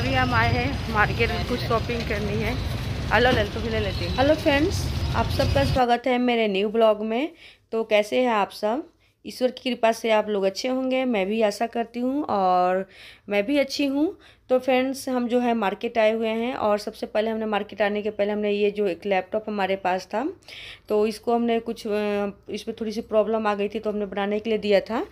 अभी हम आए हैं मार्केट में कुछ शॉपिंग करनी है हेलो लल तो ले लेते हैं हेलो फ्रेंड्स आप सबका स्वागत है मेरे न्यू ब्लॉग में तो कैसे हैं आप सब ईश्वर की कृपा से आप लोग अच्छे होंगे मैं भी आशा करती हूँ और मैं भी अच्छी हूँ तो फ्रेंड्स हम जो है मार्केट आए हुए हैं और सबसे पहले हमने मार्केट आने के पहले हमने ये जो एक लैपटॉप हमारे पास था तो इसको हमने कुछ इसमें थोड़ी सी प्रॉब्लम आ गई थी तो हमने बनाने के लिए दिया था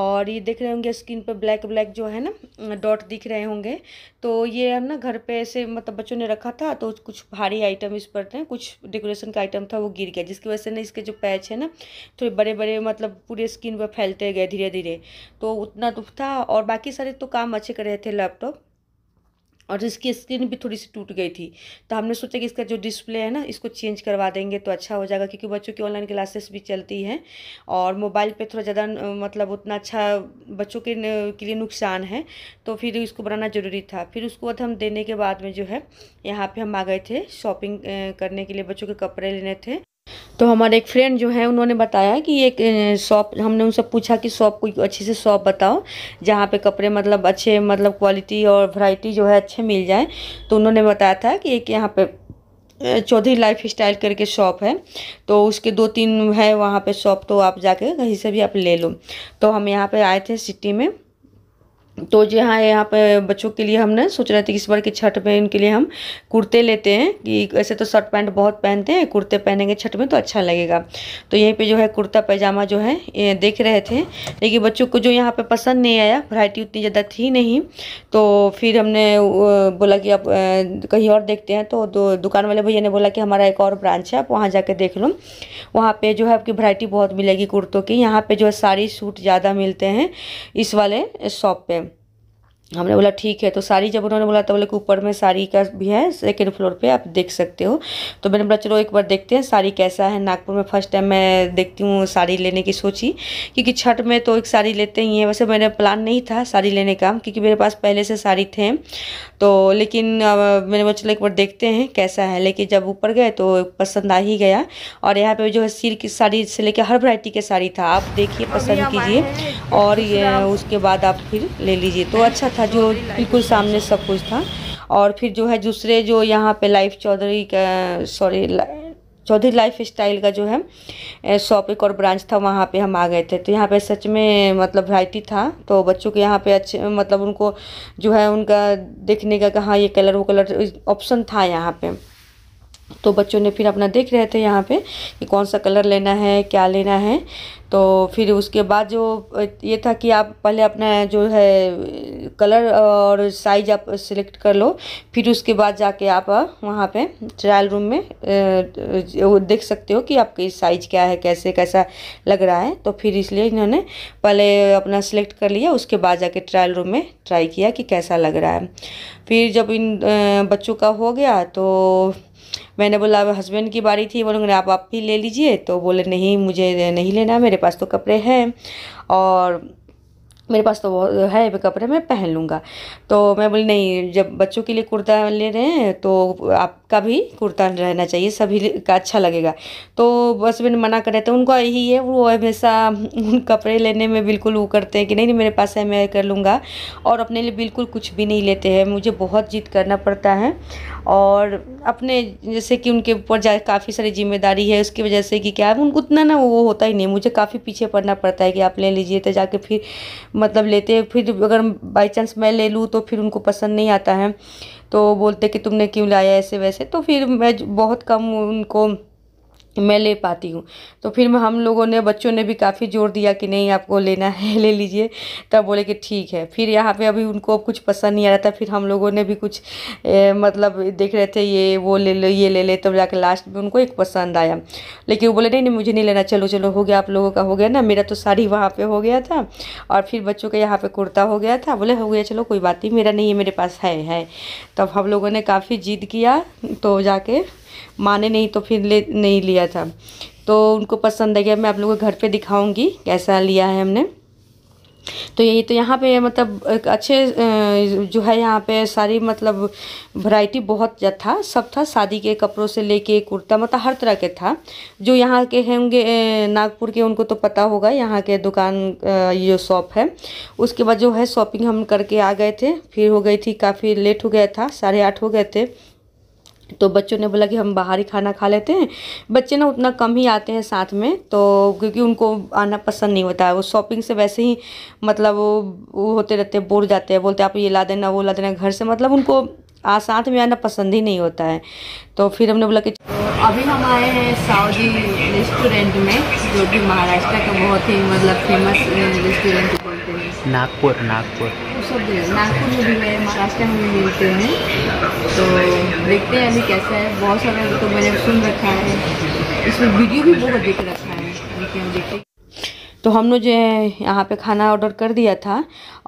और ये देख रहे होंगे स्क्रीन पर ब्लैक ब्लैक जो है ना डॉट दिख रहे होंगे तो ये हम ना घर पर ऐसे मतलब बच्चों ने रखा था तो कुछ भारी आइटम इस पर थे कुछ डेकोरेशन का आइटम था वो गिर गया जिसकी वजह से ना इसके जो पैच है ना थोड़े बड़े बड़े मतलब पूरे स्किन पर फैलते गए धीरे धीरे तो उतना दुख तो था और बाकी सारे तो काम अच्छे कर रहे थे लैपटॉप और इसकी स्क्रीन भी थोड़ी सी टूट गई थी तो हमने सोचा कि इसका जो डिस्प्ले है ना इसको चेंज करवा देंगे तो अच्छा हो जाएगा क्योंकि बच्चों की ऑनलाइन क्लासेस भी चलती हैं और मोबाइल पे थोड़ा ज़्यादा मतलब उतना अच्छा बच्चों के के लिए नुकसान है तो फिर इसको बनाना ज़रूरी था फिर उसको बाद हम देने के बाद में जो है यहाँ पर हम आ गए थे शॉपिंग करने के लिए बच्चों के कपड़े लेने थे तो हमारे एक फ्रेंड जो है उन्होंने बताया कि एक शॉप हमने उनसे पूछा कि शॉप कोई अच्छी से शॉप बताओ जहाँ पे कपड़े मतलब अच्छे मतलब क्वालिटी और वैरायटी जो है अच्छे मिल जाए तो उन्होंने बताया था कि एक यहाँ पे चौधरी लाइफ स्टाइल करके शॉप है तो उसके दो तीन है वहाँ पे शॉप तो आप जाके कहीं से भी आप ले लो तो हम यहाँ पर आए थे सिटी में तो जो हाँ यहाँ पर बच्चों के लिए हमने सोच रहे थे कि इस बार की छठ में इनके लिए हम कुर्ते लेते हैं कि ऐसे तो शर्ट पैंट बहुत पहनते हैं कुर्ते पहनेंगे छठ में तो अच्छा लगेगा तो यहीं पे जो है कुर्ता पैजामा जो है देख रहे थे लेकिन बच्चों को जो यहाँ पे पसंद नहीं आया वैरायटी उतनी ज़्यादा थी नहीं तो फिर हमने बोला कि आप कहीं और देखते हैं तो दुकान वाले भैया ने बोला कि हमारा एक और ब्रांच है आप वहाँ कर देख लो वहाँ पर जो है आपकी वैरायटी बहुत मिलेगी कुर्तों की यहाँ पर जो है साड़ी सूट ज़्यादा मिलते हैं इस वाले शॉप पर हमने बोला ठीक है तो साड़ी जब उन्होंने बोला तो बोले कि ऊपर में साड़ी का भी है सेकेंड फ्लोर पे आप देख सकते हो तो मैंने बोला चलो एक बार देखते हैं साड़ी कैसा है नागपुर में फर्स्ट टाइम मैं देखती हूँ साड़ी लेने की सोची क्योंकि छठ में तो एक साड़ी लेते ही हैं वैसे मैंने प्लान नहीं था साड़ी लेने का क्योंकि मेरे पास पहले से साड़ी थे तो लेकिन मैंने बोला चलो एक बार देखते हैं कैसा है लेकिन जब ऊपर गए तो पसंद आ ही गया और यहाँ पर जो है सिर की साड़ी से लेकर हर वराइटी की साड़ी था आप देखिए पसंद कीजिए और ये उसके बाद आप फिर ले लीजिए तो अच्छा था था जो बिल्कुल सामने सब कुछ था और फिर जो है दूसरे जो यहाँ पे लाइफ चौधरी का सॉरी चौधरी लाइफ स्टाइल का जो है शॉप एक और ब्रांच था वहाँ पे हम आ गए थे तो यहाँ पे सच में मतलब वैरायटी था तो बच्चों के यहाँ पे अच्छे मतलब उनको जो है उनका देखने का कहाँ ये कलर वो कलर ऑप्शन था यहाँ पे तो बच्चों ने फिर अपना देख रहे थे यहाँ पे कि कौन सा कलर लेना है क्या लेना है तो फिर उसके बाद जो ये था कि आप पहले अपना जो है कलर और साइज आप सिलेक्ट कर लो फिर उसके बाद जाके आप वहाँ पे ट्रायल रूम में देख सकते हो कि आपकी साइज क्या है कैसे कैसा लग रहा है तो फिर इसलिए इन्होंने पहले अपना सिलेक्ट कर लिया उसके बाद जाके ट्रायल रूम में ट्राई किया कि कैसा लग रहा है फिर जब इन बच्चों का हो गया तो मैंने बोला अब हस्बैंड की बारी थी बोलूँगा आप आप ही ले लीजिए तो बोले नहीं मुझे नहीं लेना मेरे पास तो कपड़े हैं और मेरे पास तो है मैं कपड़े मैं पहन लूँगा तो मैं बोली नहीं जब बच्चों के लिए कुर्ता ले रहे हैं तो आपका भी कुर्ता रहना चाहिए सभी का अच्छा लगेगा तो बस मैंने मना कर रहे थे उनका यही है वो हमेशा कपड़े लेने में बिल्कुल वो करते हैं कि नहीं नहीं मेरे पास है मैं कर लूँगा और अपने लिए बिल्कुल कुछ भी नहीं लेते हैं मुझे बहुत जिद करना पड़ता है और अपने जैसे कि उनके ऊपर काफ़ी सारी जिम्मेदारी है उसकी वजह से कि क्या है उनको उतना ना वो होता ही नहीं मुझे काफ़ी पीछे पड़ना पड़ता है कि आप ले लीजिए तो जाके फिर मतलब लेते फिर अगर बाई चांस मैं ले लूँ तो फिर उनको पसंद नहीं आता है तो बोलते कि तुमने क्यों लाया ऐसे वैसे तो फिर मैं बहुत कम उनको मैं ले पाती हूँ तो फिर मैं हम लोगों ने बच्चों ने भी काफ़ी जोर दिया कि नहीं आपको लेना है ले लीजिए तब बोले कि ठीक है फिर यहाँ पे अभी उनको कुछ पसंद नहीं आ रहा था फिर हम लोगों ने भी कुछ ए, मतलब देख रहे थे ये वो ले लो ये ले ले तब तो जाकर लास्ट में उनको एक पसंद आया लेकिन वो बोले नहीं नहीं मुझे नहीं लेना चलो चलो हो गया आप लोगों का हो गया ना मेरा तो साड़ी वहाँ पर हो गया था और फिर बच्चों का यहाँ पर कुर्ता हो गया था बोले हो गया चलो कोई बात नहीं मेरा नहीं है मेरे पास है है तब हम लोगों ने काफ़ी जिद किया तो जाके माने नहीं तो फिर ले नहीं लिया था तो उनको पसंद आ गया मैं आप लोगों को घर पे दिखाऊंगी कैसा लिया है हमने तो यही तो यहाँ पे मतलब अच्छे जो है यहाँ पे सारी मतलब वैरायटी बहुत था सब था शादी के कपड़ों से लेके कुर्ता मतलब हर तरह के था जो यहाँ के होंगे नागपुर के उनको तो पता होगा यहाँ के दुकान ये शॉप है उसके बाद जो है शॉपिंग हम करके आ गए थे फिर हो गई थी काफ़ी लेट हो गया था साढ़े आठ हो गए थे तो बच्चों ने बोला कि हम बाहर ही खाना खा लेते हैं बच्चे ना उतना कम ही आते हैं साथ में तो क्योंकि उनको आना पसंद नहीं होता है वो शॉपिंग से वैसे ही मतलब वो होते रहते हैं बोर जाते हैं बोलते हैं आप ये ला देना वो ला देना घर से मतलब उनको आ साथ में आना पसंद ही नहीं होता है तो फिर हमने बोला कि अभी हम आए हैं सऊदी रेस्टोरेंट में जो कि महाराष्ट्र का बहुत ही मतलब फेमस रेस्टोरेंट बोलते हैं नागपुर नागपुर सब नागपुर में भी गए महाराष्ट्र में भी मिलते हैं तो देखते हैं अभी कैसा है बहुत सारा तो मैंने सुन रखा है इसमें वीडियो भी बहुत देख रखा है लेकिन देखते तो हमने जो है यहाँ पे खाना ऑर्डर कर दिया था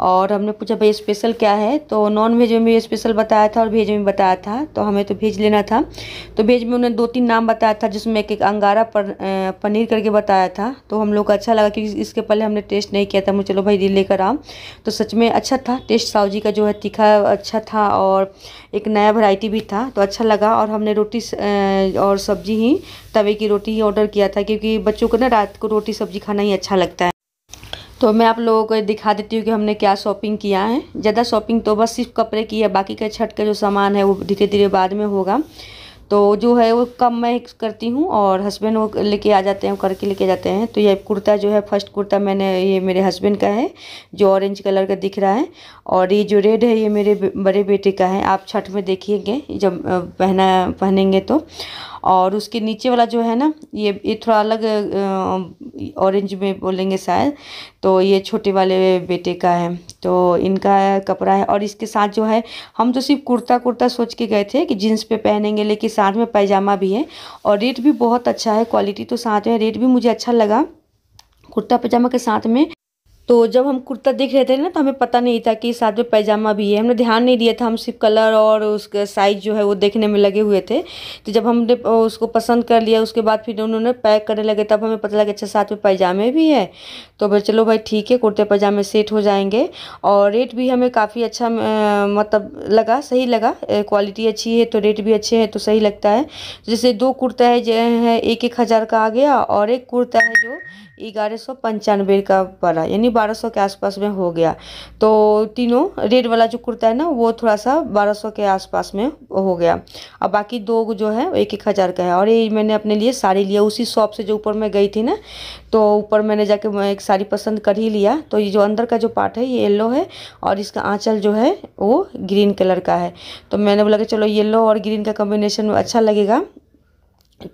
और हमने पूछा भाई स्पेशल क्या है तो नॉन वेज में भी स्पेशल बताया था और वेज में बताया था तो हमें तो भेज लेना था तो वेज में उन्होंने दो तीन नाम बताया था जिसमें एक एक अंगारा पर, पनीर करके बताया था तो हम लोग को अच्छा लगा क्योंकि इसके पहले हमने टेस्ट नहीं किया था मुझे चलो भाई लेकर आओ तो सच में अच्छा था टेस्ट साहु जी का जो है तीखा अच्छा था और एक नया वैरायटी भी था तो अच्छा लगा और हमने रोटी और सब्ज़ी ही तवे की रोटी ही ऑर्डर किया था क्योंकि बच्चों को ना रात को रोटी सब्ज़ी खाना ही अच्छा लगा लगता है तो मैं आप लोगों को दिखा देती हूँ कि हमने क्या शॉपिंग किया है ज़्यादा शॉपिंग तो बस सिर्फ कपड़े की है बाकी का छठ का जो सामान है वो धीरे धीरे बाद में होगा तो जो है वो कम मैं करती हूँ और हस्बैंड वो लेके आ जाते हैं करके लेके जाते हैं तो ये कुर्ता जो है फर्स्ट कुर्ता मैंने ये मेरे हस्बैंड का है जो ऑरेंज कलर का दिख रहा है और ये जो रेड है ये मेरे बड़े बेटे का है आप छठ में देखिएगे जब पहना पहनेंगे तो और उसके नीचे वाला जो है ना ये ये थोड़ा अलग ऑरेंज में बोलेंगे शायद तो ये छोटे वाले बेटे का है तो इनका कपड़ा है और इसके साथ जो है हम तो सिर्फ कुर्ता कुर्ता सोच के गए थे कि जीन्स पे पहनेंगे लेकिन साथ में पैजामा भी है और रेट भी बहुत अच्छा है क्वालिटी तो साथ में रेट भी मुझे अच्छा लगा कुर्ता पजामा के साथ में तो जब हम कुर्ता देख रहे थे ना तो हमें पता नहीं था कि साथ में पैजामा भी है हमने ध्यान नहीं दिया था हम सिर्फ कलर और उसका साइज़ जो है वो देखने में लगे हुए थे तो जब हमने उसको पसंद कर लिया उसके बाद फिर उन्होंने पैक करने लगे तब हमें पता लगा अच्छा साथ में पैजामे भी है तो भाई चलो भाई ठीक है कुर्ते पजामे सेट हो जाएंगे और रेट भी हमें काफ़ी अच्छा मतलब लगा सही लगा क्वालिटी अच्छी है तो रेट भी अच्छे हैं तो सही लगता है जैसे दो कुर्ता है जो है एक एक हज़ार का आ गया और एक कुर्ता है जो ग्यारह सौ पंचानवे का पड़ा यानी बारह सौ के आसपास में हो गया तो तीनों रेड वाला जो कुर्ता है ना वो थोड़ा सा बारह सौ के आसपास में हो गया और बाकी दो जो है एक एक हज़ार का है और ये मैंने अपने लिए साड़ी लिया उसी शॉप से जो ऊपर मैं गई थी ना तो ऊपर मैंने जाके मैं एक साड़ी साड़ी पसंद कर ही लिया तो ये जो अंदर का जो पार्ट है ये येल्लो है और इसका आँचल जो है वो ग्रीन कलर का है तो मैंने बोला कि चलो येल्लो और ग्रीन का कॉम्बिनेशन अच्छा लगेगा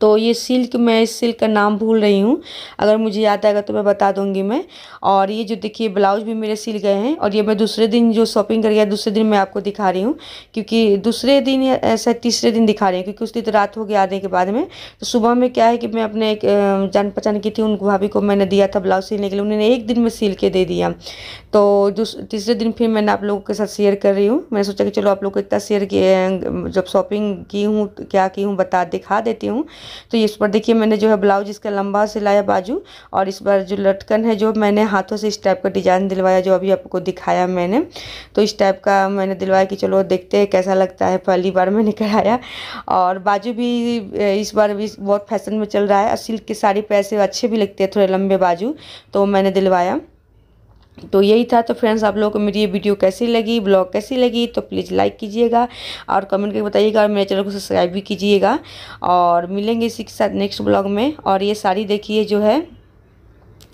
तो ये सिल्क मैं इस सिल्क का नाम भूल रही हूँ अगर मुझे याद आएगा तो मैं बता दूँगी मैं और ये जो देखिए ब्लाउज भी मेरे सिल गए हैं और ये मैं दूसरे दिन जो शॉपिंग कर गया दूसरे दिन मैं आपको दिखा रही हूँ क्योंकि दूसरे दिन ऐसा तीसरे दिन दिखा रही हूँ क्योंकि उस दिन तो रात हो गया आने के बाद में तो सुबह में क्या है कि मैं अपने एक जान पहचान की थी उनको भाभी को मैंने दिया था ब्लाउज सिलने के लिए उन्होंने एक दिन में सिल के दे दिया तो तीसरे दिन फिर मैंने आप लोगों के साथ शेयर कर रही हूँ मैंने सोचा कि चलो आप लोग को इतना शेयर किए जब शॉपिंग की हूँ क्या की हूँ बता दिखा देती हूँ तो इस पर देखिए मैंने जो है ब्लाउज इसका लंबा सिलाया बाजू और इस बार जो लटकन है जो मैंने हाथों से इस टाइप का डिज़ाइन दिलवाया जो अभी आपको दिखाया मैंने तो इस टाइप का मैंने दिलवाया कि चलो देखते हैं कैसा लगता है पहली बार मैंने कराया और बाजू भी इस बार भी बहुत फैशन में चल रहा है और सिल्क की साड़ी पैसे अच्छे भी लगते हैं थोड़े लंबे बाजू तो मैंने दिलवाया तो यही था तो फ्रेंड्स आप लोगों को मेरी ये वीडियो कैसी लगी ब्लॉग कैसी लगी तो प्लीज़ लाइक कीजिएगा और कमेंट करके बताइएगा और मेरे चैनल को सब्सक्राइब भी कीजिएगा और मिलेंगे इसी के साथ नेक्स्ट ब्लॉग में और ये साड़ी देखिए जो है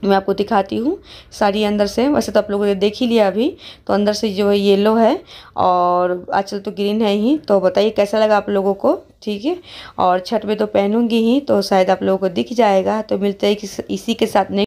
मैं आपको दिखाती हूँ साड़ी अंदर से वैसे तो आप लोगों ने देख ही लिया अभी तो अंदर से जो है येलो है और आजकल तो ग्रीन है ही तो बताइए कैसा लगा आप लोगों को ठीक है और छठ में तो पहनूंगी ही तो शायद आप लोगों को दिख जाएगा तो मिलते हैं इसी के साथ